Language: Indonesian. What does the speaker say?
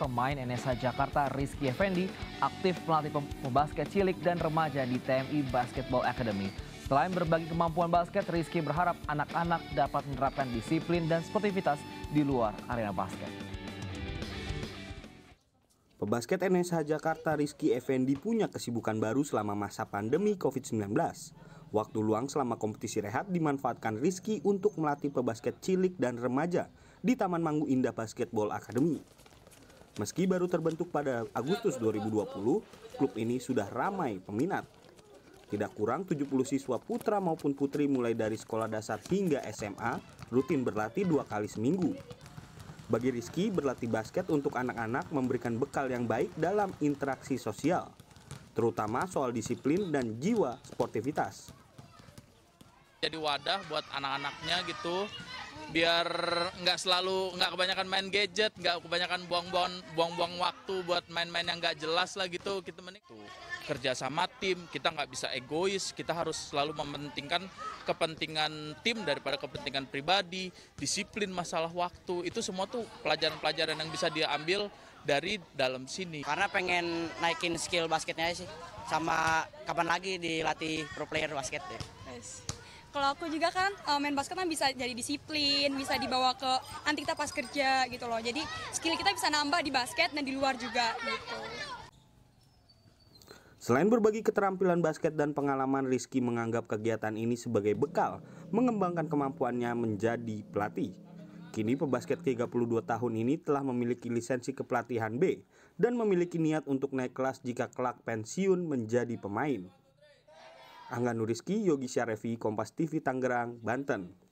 pemain NSH Jakarta Rizky Effendi, aktif pelatih pembasket cilik dan remaja di TMI Basketball Academy. Selain berbagi kemampuan basket, Rizky berharap anak-anak dapat menerapkan disiplin dan sportivitas di luar arena basket. Pebasket NSH Jakarta Rizky Effendi punya kesibukan baru selama masa pandemi COVID-19. Waktu luang selama kompetisi rehat dimanfaatkan Rizky untuk melatih pebasket cilik dan remaja di Taman Manggu Indah Basketball Academy. Meski baru terbentuk pada Agustus 2020, klub ini sudah ramai peminat. Tidak kurang 70 siswa putra maupun putri mulai dari sekolah dasar hingga SMA rutin berlatih dua kali seminggu. Bagi Rizky, berlatih basket untuk anak-anak memberikan bekal yang baik dalam interaksi sosial, terutama soal disiplin dan jiwa sportivitas jadi wadah buat anak-anaknya gitu biar nggak selalu nggak kebanyakan main gadget nggak kebanyakan buang-buang buang-buang waktu buat main-main yang nggak jelas lah gitu kita menik kerja sama tim kita nggak bisa egois kita harus selalu mementingkan kepentingan tim daripada kepentingan pribadi disiplin masalah waktu itu semua tuh pelajaran-pelajaran yang bisa dia ambil dari dalam sini karena pengen naikin skill basketnya sih sama kapan lagi dilatih pro player basket deh nice kalau aku juga kan eh, main basket kan bisa jadi disiplin, bisa dibawa ke nanti kita pas kerja gitu loh. Jadi skill kita bisa nambah di basket dan di luar juga gitu. Selain berbagi keterampilan basket dan pengalaman, Rizky menganggap kegiatan ini sebagai bekal mengembangkan kemampuannya menjadi pelatih. Kini pebasket 32 tahun ini telah memiliki lisensi kepelatihan B dan memiliki niat untuk naik kelas jika kelak pensiun menjadi pemain. Angga Nuriski, Yogi Syarefi, Kompas TV Tangerang, Banten.